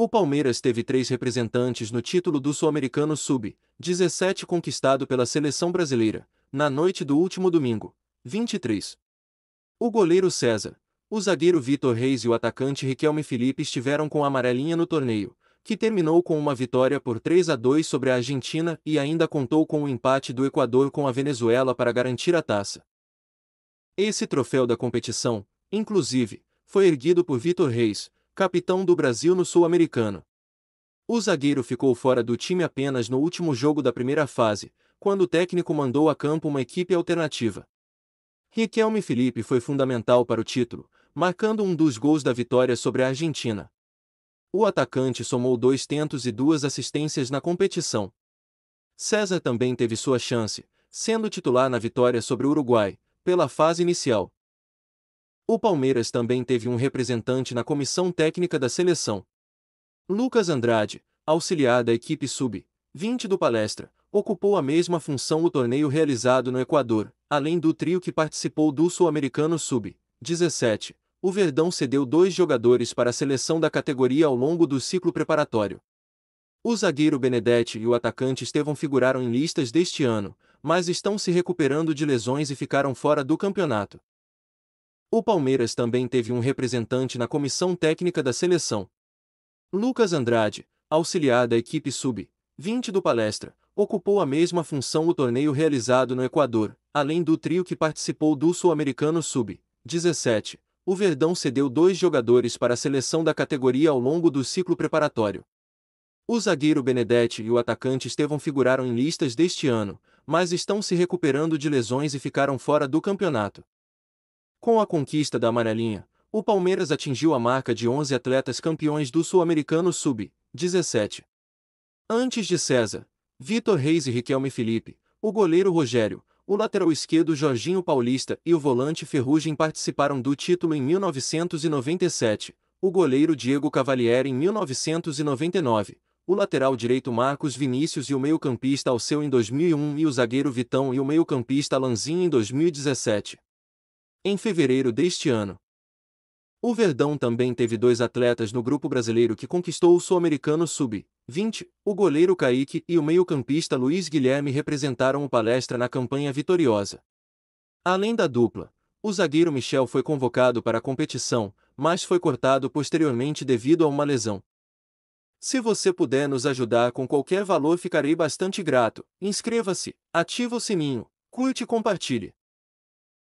O Palmeiras teve três representantes no título do Sul-Americano Sub-17 conquistado pela seleção brasileira, na noite do último domingo, 23. O goleiro César, o zagueiro Vitor Reis e o atacante Riquelme Felipe estiveram com a amarelinha no torneio, que terminou com uma vitória por 3 a 2 sobre a Argentina e ainda contou com o empate do Equador com a Venezuela para garantir a taça. Esse troféu da competição, inclusive, foi erguido por Vitor Reis, capitão do Brasil no Sul-Americano. O zagueiro ficou fora do time apenas no último jogo da primeira fase, quando o técnico mandou a campo uma equipe alternativa. Riquelme Felipe foi fundamental para o título, marcando um dos gols da vitória sobre a Argentina. O atacante somou dois tentos e duas assistências na competição. César também teve sua chance, sendo titular na vitória sobre o Uruguai, pela fase inicial. O Palmeiras também teve um representante na comissão técnica da seleção. Lucas Andrade, auxiliar da equipe sub-20 do Palestra, ocupou a mesma função o torneio realizado no Equador, além do trio que participou do Sul-Americano Sub-17. O Verdão cedeu dois jogadores para a seleção da categoria ao longo do ciclo preparatório. O zagueiro Benedetti e o atacante Estevão figuraram em listas deste ano, mas estão se recuperando de lesões e ficaram fora do campeonato. O Palmeiras também teve um representante na comissão técnica da seleção. Lucas Andrade, auxiliar da equipe sub-20 do Palestra, ocupou a mesma função no torneio realizado no Equador, além do trio que participou do Sul-Americano Sub-17. O Verdão cedeu dois jogadores para a seleção da categoria ao longo do ciclo preparatório. O zagueiro Benedetti e o atacante Estevão figuraram em listas deste ano, mas estão se recuperando de lesões e ficaram fora do campeonato. Com a conquista da amarelinha, o Palmeiras atingiu a marca de 11 atletas campeões do Sul-Americano Sub-17. Antes de César, Vitor Reis e Riquelme Felipe, o goleiro Rogério, o lateral esquerdo Jorginho Paulista e o volante Ferrugem participaram do título em 1997, o goleiro Diego Cavalieri em 1999, o lateral direito Marcos Vinícius e o meio-campista Alceu em 2001 e o zagueiro Vitão e o meio-campista Lanzin em 2017 em fevereiro deste ano. O Verdão também teve dois atletas no grupo brasileiro que conquistou o Sul-Americano Sub-20, o goleiro Kaique e o meio-campista Luiz Guilherme representaram o palestra na campanha vitoriosa. Além da dupla, o zagueiro Michel foi convocado para a competição, mas foi cortado posteriormente devido a uma lesão. Se você puder nos ajudar com qualquer valor, ficarei bastante grato. Inscreva-se, ative o sininho, curte e compartilhe.